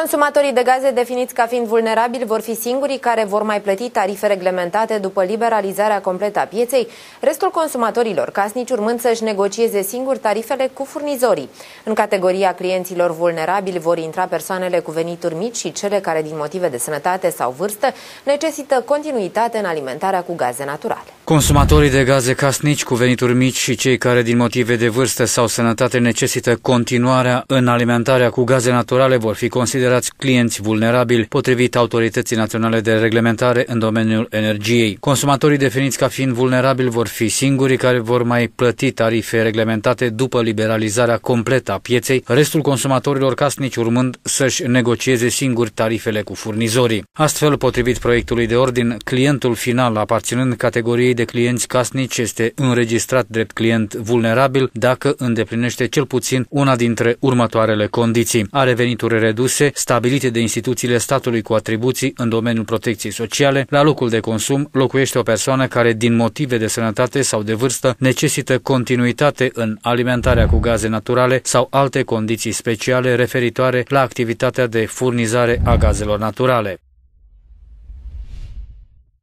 Consumatorii de gaze definiți ca fiind vulnerabili vor fi singurii care vor mai plăti tarife reglementate după liberalizarea completă a pieței, restul consumatorilor casnici urmând să-și negocieze singuri tarifele cu furnizorii. În categoria clienților vulnerabili vor intra persoanele cu venituri mici și cele care din motive de sănătate sau vârstă necesită continuitate în alimentarea cu gaze naturale. Consumatorii de gaze casnici cu venituri mici și cei care din motive de vârstă sau sănătate necesită continuarea în alimentarea cu gaze naturale vor fi considerați clienți vulnerabili, potrivit Autorității Naționale de Reglementare în domeniul energiei. Consumatorii definiți ca fiind vulnerabili vor fi singurii care vor mai plăti tarife reglementate după liberalizarea completă a pieței, restul consumatorilor casnici urmând să-și negocieze singuri tarifele cu furnizorii. Astfel, potrivit proiectului de ordin, clientul final aparținând categoriei categoriei de clienți casnici este înregistrat drept client vulnerabil dacă îndeplinește cel puțin una dintre următoarele condiții. Are venituri reduse, stabilite de instituțiile statului cu atribuții în domeniul protecției sociale, la locul de consum locuiește o persoană care din motive de sănătate sau de vârstă necesită continuitate în alimentarea cu gaze naturale sau alte condiții speciale referitoare la activitatea de furnizare a gazelor naturale.